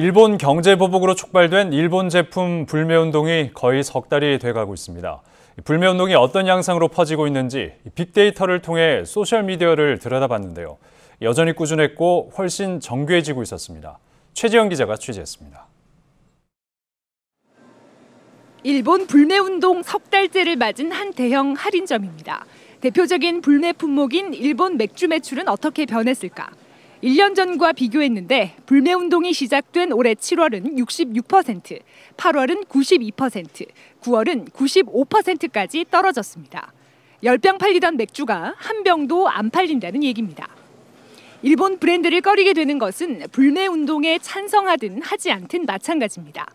일본 경제 보복으로 촉발된 일본 제품 불매 운동이 거의 석 달이 돼가고 있습니다. 불매 운동이 어떤 양상으로 퍼지고 있는지 빅데이터를 통해 소셜 미디어를 들여다봤는데요. 여전히 꾸준했고 훨씬 정교해지고 있었습니다. 최지영 기자가 취재했습니다. 일본 불매 운동 석 달째를 맞은 한 대형 할인점입니다. 대표적인 불매 품목인 일본 맥주 매출은 어떻게 변했을까? 1년 전과 비교했는데 불매 운동이 시작된 올해 7월은 66%, 8월은 92%, 9월은 95%까지 떨어졌습니다. 10병 팔리던 맥주가 한 병도 안 팔린다는 얘기입니다. 일본 브랜드를 꺼리게 되는 것은 불매 운동에 찬성하든 하지 않든 마찬가지입니다.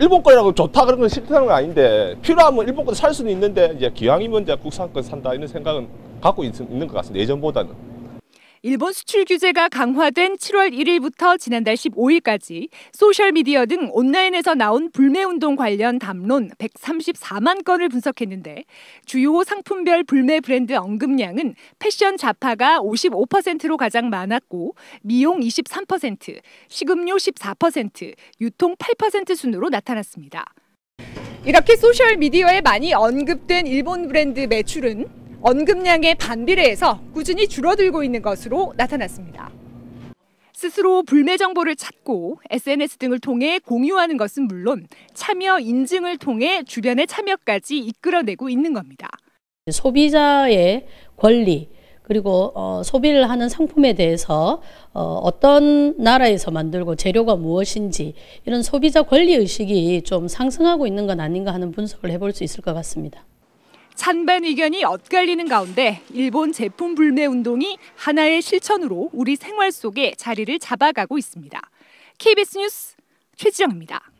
일본 거라고 좋다 그런 건 싫다는 건 아닌데 필요하면 일본 거살 수는 있는데 이제 기왕이면 국산 거 산다 이런 생각은 갖고 있, 는것 같습니다. 예전보다는. 일본 수출 규제가 강화된 7월 1일부터 지난달 15일까지 소셜미디어 등 온라인에서 나온 불매운동 관련 담론 134만 건을 분석했는데 주요 상품별 불매 브랜드 언급량은 패션 자파가 55%로 가장 많았고 미용 23%, 식음료 14%, 유통 8% 순으로 나타났습니다. 이렇게 소셜미디어에 많이 언급된 일본 브랜드 매출은 언급량의 반비례해서 꾸준히 줄어들고 있는 것으로 나타났습니다. 스스로 불매 정보를 찾고 SNS 등을 통해 공유하는 것은 물론 참여 인증을 통해 주변의 참여까지 이끌어내고 있는 겁니다. 소비자의 권리 그리고 어, 소비를 하는 상품에 대해서 어, 떤 나라에서 만들고 재료가 무엇인지 이런 소비자 권리 의식이 좀 상승하고 있는 건 아닌가 하는 분석을 해볼 수 있을 것 같습니다. 찬반 의견이 엇갈리는 가운데 일본 제품 불매 운동이 하나의 실천으로 우리 생활 속에 자리를 잡아가고 있습니다. KBS 뉴스 최지영입니다.